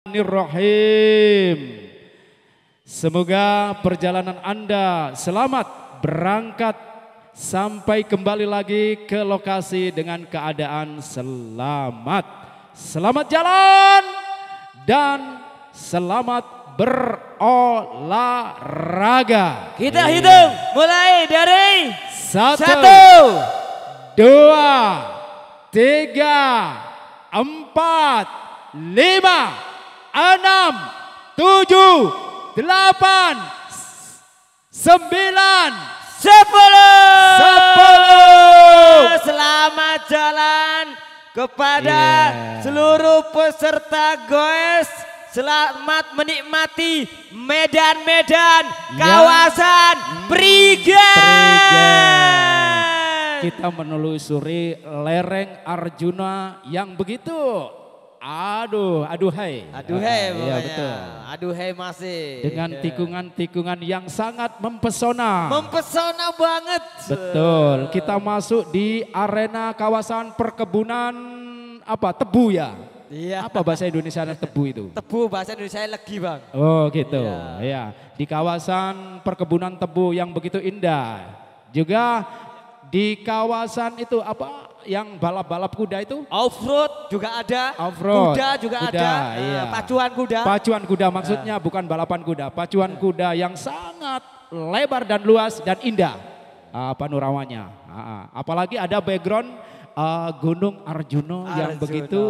Bismillahirrahmanirrahim. Semoga perjalanan Anda selamat berangkat sampai kembali lagi ke lokasi dengan keadaan selamat. Selamat jalan dan selamat berolahraga. Kita hitung mulai dari satu, satu dua, tiga, empat, lima, enam, tujuh, delapan, sembilan, sepuluh. Sepuluh. Selamat jalan kepada yeah. seluruh peserta goes. Selamat menikmati medan-medan ya. kawasan Prigen. Hmm. Prigen. Kita menelusuri lereng Arjuna yang begitu aduh, aduhai. Aduhai ah, iya, pokoknya. Iya, betul. Aduhai masih. Dengan iya. tikungan-tikungan yang sangat mempesona. Mempesona banget. Betul. Kita masuk di arena kawasan perkebunan apa? Tebu ya. Iya. Apa bahasa Indonesia tebu itu? Tebu bahasa Indonesia legi bang. Oh gitu. Iya. iya. Di kawasan perkebunan tebu yang begitu indah. Juga di kawasan itu apa? yang balap-balap kuda itu? Off road juga ada. Off road. Kuda juga kuda, ada. Eh, iya. Pacuan kuda. Pacuan kuda maksudnya eh. bukan balapan kuda, pacuan kuda yang sangat lebar dan luas dan indah uh, ah, panoramanya. Uh, ah, ah. apalagi ada background uh, Gunung Arjuna, Arjuna yang begitu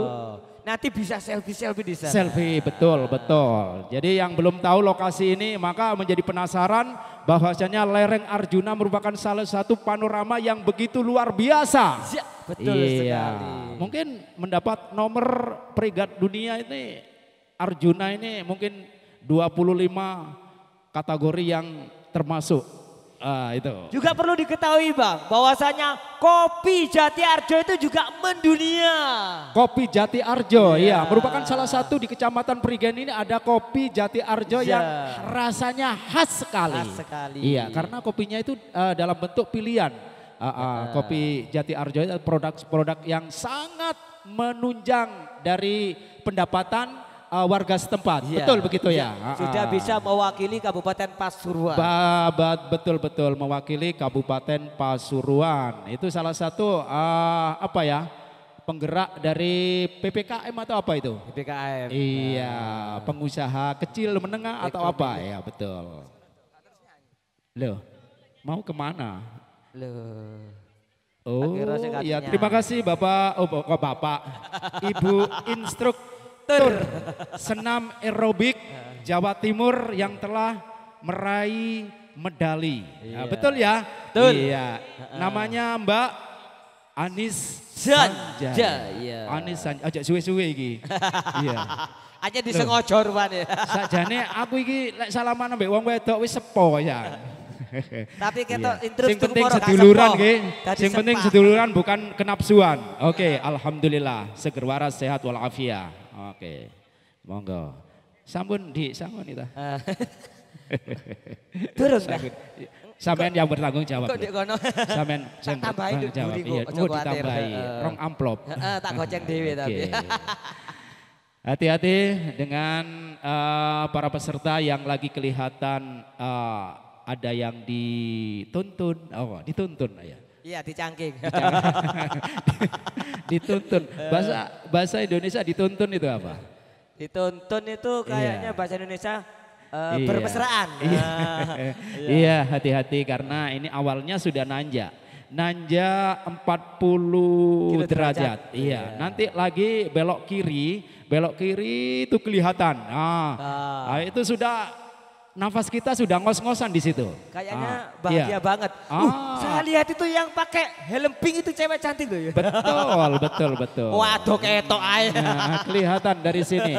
nanti bisa selfie-selfie di sana. Selfie, betul, betul. Jadi yang belum tahu lokasi ini maka menjadi penasaran bahwasanya lereng Arjuna merupakan salah satu panorama yang begitu luar biasa. Ya, betul iya. sekali. Mungkin mendapat nomor peringkat dunia ini Arjuna ini mungkin 25 kategori yang termasuk Ah, itu. Juga perlu diketahui Bang, bahwasanya kopi Jati Arjo itu juga mendunia. Kopi Jati Arjo, yeah. iya, merupakan salah satu di Kecamatan Perigen ini ada kopi Jati Arjo yeah. yang rasanya khas sekali. Khas sekali. Iya, karena kopinya itu uh, dalam bentuk pilihan. Uh, uh, yeah. kopi Jati Arjo itu produk-produk yang sangat menunjang dari pendapatan uh, warga setempat. Ya. Betul begitu ya. ya. Sudah ah. bisa mewakili Kabupaten Pasuruan. Babat betul betul mewakili Kabupaten Pasuruan. Itu salah satu uh, apa ya? penggerak dari PPKM atau apa itu? PPKM. Iya, ah. pengusaha kecil menengah Ekonomi. atau apa? Ya, betul. Loh, mau kemana? Loh. Oh, ya terima kasih Bapak, oh Bapak, Ibu instruktur Tur senam aerobik Jawa Timur yang telah meraih medali. Ya, iya. Nah, betul ya? Betul. Iya. Namanya Mbak Anis Sanja. Iya. Anis Sanjay. Aja suwe-suwe iki. iya. Aja disengaja rupane. Ya. Sajane aku iki lek salaman ambek wong wedok wis sepo ya. Tapi kita iya. intro sing penting seduluran nggih. Sing penting seduluran bukan kenapsuan. Oke, okay, alhamdulillah seger waras sehat walafiat. Oke. Monggo. Sampun di sampun itu. Terus, kan? Sampean yang bertanggung jawab. Kok yang kono? Sampean sing tambahi jawab. Iya, oh, ditambahi. Iya. Rong amplop. Heeh, tak goceng dhewe tapi. Hati-hati dengan eh, para peserta yang lagi kelihatan eh, ada yang dituntun, oh dituntun ya. Iya, dicangking. dituntun. Bahasa bahasa Indonesia dituntun itu apa? Dituntun itu iya. kayaknya iya. bahasa Indonesia uh, iya. bermesraan. Iya. Ah, iya, iya hati-hati karena ini awalnya sudah nanjak nanja 40 derajat. derajat. Iya, iya, nanti lagi belok kiri, belok kiri itu kelihatan. Nah, ah. nah itu sudah nafas kita sudah ngos-ngosan di situ. Kayaknya ah, bahagia iya. banget. Uh, ah. Uh, saya lihat itu yang pakai helm pink itu cewek cantik loh ya. Betul, betul, betul. Waduh ketok itu Nah, ya, kelihatan dari sini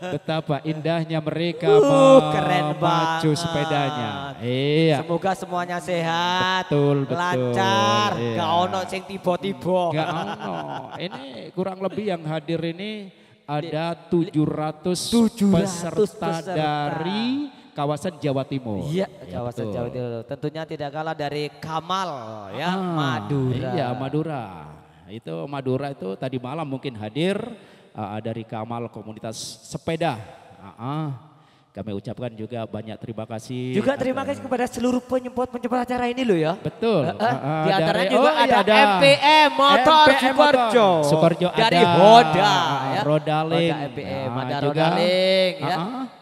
betapa indahnya mereka uh, keren maju sepedanya. Iya. Semoga semuanya sehat, betul, betul, lancar, iya. gak ono sing tiba-tiba. Gak ono. Ini kurang lebih yang hadir ini ada 700, 700 peserta, peserta dari kawasan Jawa Timur. Iya, ya, kawasan betul. Jawa Timur. Tentunya tidak kalah dari Kamal ya, ah, Madura. Iya, Madura. Itu Madura itu tadi malam mungkin hadir uh, dari Kamal komunitas sepeda. Uh, uh. Kami ucapkan juga banyak terima kasih. Juga terima kasih kepada seluruh penyebut penyebut acara ini loh ya. Betul. Uh, uh, uh, di antaranya juga oh, iya, ada, ada MPM Motor Superjo, Superjo ada. Dari Honda. Uh, ya. Rodaling. Roda MPM, ada juga, Rodaling. Ya. Uh, Ya.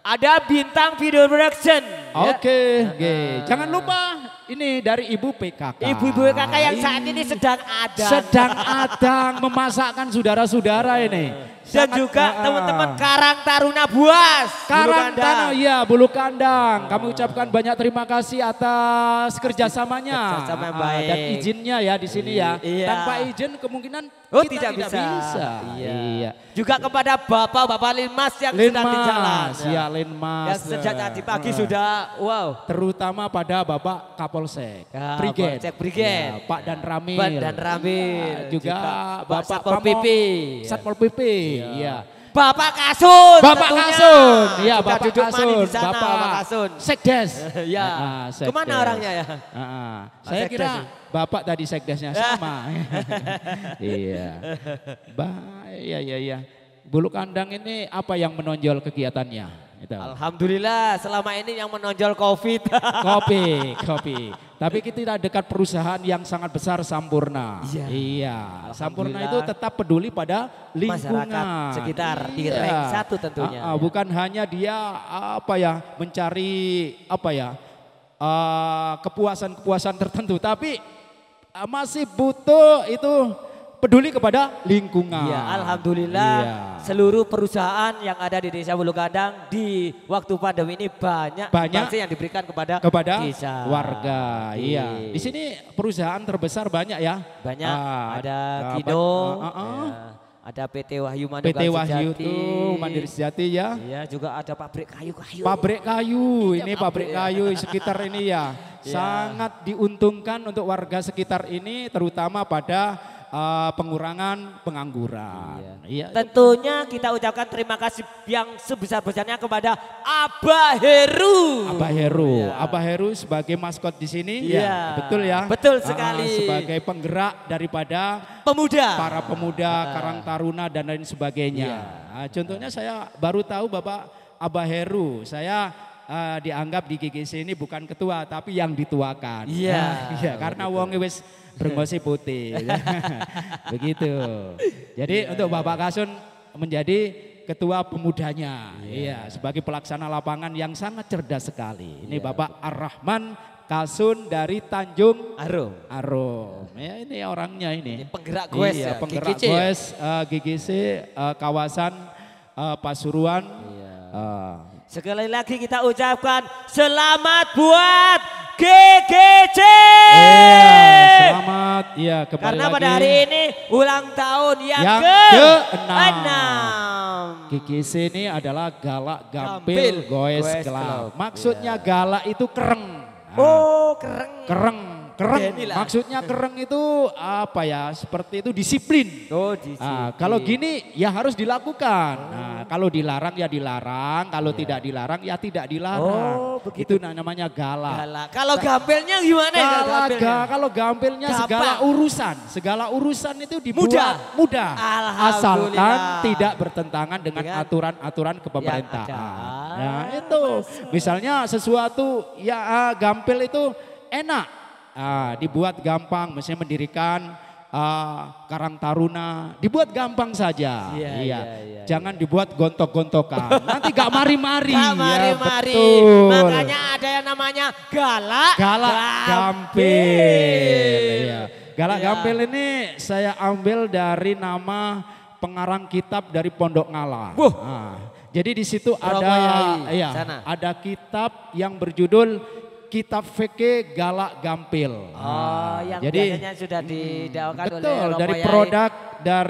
Ada bintang video production. Ya. Oke, okay, jangan lupa ini dari Ibu PKK. Ibu-ibu PKK yang saat ini sedang ada. Sedang ada memasakkan saudara-saudara ini dan juga uh, teman-teman Karang Taruna Buas. Karang Taruna, iya Bulu Kandang. Kami ucapkan banyak terima kasih atas kerjasamanya Kerjasama yang ah, baik. dan izinnya ya di sini ya. Iya. Tanpa izin kemungkinan oh, kita tidak, tidak bisa. bisa. Iya. iya. Juga iya. kepada bapak-bapak Linmas yang Lin sedang Mas. di jalan. Iya ya. Linmas. Yang sejak tadi pagi uh, sudah wow. Terutama pada bapak Kapolsek, ya, Brigjen, Kapolsek Brigjen, ya, Pak dan ya. Ramil, Pak dan Ramil, ya, juga, juga Bapak Satpol PP, Satpol PP, Iya. iya. Bapak Kasun. Bapak tentunya. Kasun. Iya, Bapak duduk Kasun. Di sana, Bapak. Bapak Kasun. Sekdes. Iya. Uh, sekdes. Kemana orangnya ya? Uh, uh. Saya sekdes. kira Bapak tadi sekdesnya sama. iya. Ba iya iya iya. Bulu kandang ini apa yang menonjol kegiatannya? Itu. Alhamdulillah selama ini yang menonjol COVID. kopi, kopi. Tapi kita dekat perusahaan yang sangat besar Sampurna. Iya. iya. Sampurna itu tetap peduli pada lingkungan Masyarakat sekitar iya. di rank satu tentunya. Uh, uh, bukan hanya dia apa ya mencari apa ya ah, kepuasan-kepuasan uh, tertentu, tapi uh, masih butuh itu peduli kepada lingkungan. Ya, alhamdulillah ya. seluruh perusahaan yang ada di Desa Bulu di waktu pandemi ini banyak banyak yang diberikan kepada kepada desa. warga. Iya. Di sini perusahaan terbesar banyak ya. Banyak. Uh, ada Kido. Ah, ah, iya. Ada PT Wahyu Mandiri PT Wahyu itu Mandiri Sejati ya. Iya juga ada pabrik kayu-kayu. Pabrik kayu, iya, ini ya, pabrik kayu sekitar ini ya. ya. Sangat diuntungkan untuk warga sekitar ini terutama pada uh, pengurangan pengangguran. Iya. iya. Tentunya kita ucapkan terima kasih yang sebesar-besarnya kepada Abah Heru. Abah Heru, iya. Abah Heru sebagai maskot di sini. Iya. iya betul ya. Betul ah, sekali. Uh, sebagai penggerak daripada pemuda. Para pemuda uh. Karang Taruna dan lain sebagainya. Iya. Uh, contohnya saya baru tahu Bapak Abah Heru. Saya uh, dianggap di GGC ini bukan ketua tapi yang dituakan. Iya. Yeah. iya, karena iya, wong wis Bermosi putih. Begitu. Jadi yeah, untuk iya, Bapak iya. Kasun menjadi ketua pemudanya. Iya. iya, sebagai pelaksana lapangan yang sangat cerdas sekali. Ini yeah. Bapak Ar-Rahman Kasun dari Tanjung Arum. Arum. Ya ini orangnya ini. ini penggerak Goes iya, ya. Penggerak GGC ya? Goes uh, eh, GGC uh, eh, kawasan uh, Pasuruan. Iya. Uh, Sekali lagi kita ucapkan selamat buat GGC. Yeah, selamat ya kembali Karena lagi. pada hari ini ulang tahun yang, yang ke, ke GGC ini adalah galak gampil, gampil goes kelab. Maksudnya yeah. galak itu kereng. Nah, oh, kereng. Kereng Kereng, Denilah. maksudnya kereng itu apa ya? Seperti itu disiplin. Oh, ah, disiplin. Nah, kalau gini ya harus dilakukan. Oh. Nah, kalau dilarang ya dilarang, kalau yeah. tidak dilarang ya tidak dilarang. Oh, begitu. Itu namanya galak gala. Ya? Kalau gampilnya gimana gala, ya? Gampilnya? Kalau gampilnya segala urusan, segala urusan itu dibuat mudah, mudah. asalkan tidak bertentangan dengan aturan-aturan kepemerintahan. Ya, nah, itu misalnya sesuatu ya ah, gampil itu enak Ah, dibuat gampang, misalnya mendirikan uh, Karang Taruna, dibuat gampang saja. Iya. iya. iya, iya, iya. Jangan iya. dibuat gontok-gontokan. Nanti gak mari-mari. Gak mari-mari. Ya, Makanya ada yang namanya galak. Galak gampil. Iya. Galak iya. gampil ini saya ambil dari nama pengarang kitab dari Pondok Ngala. Nah, jadi di situ ada iya, ada kitab yang berjudul kitab VK Galak Gampil. Oh, yang nah, jadi, biasanya sudah didakwakan betul, oleh Romo dari Yai. produk dari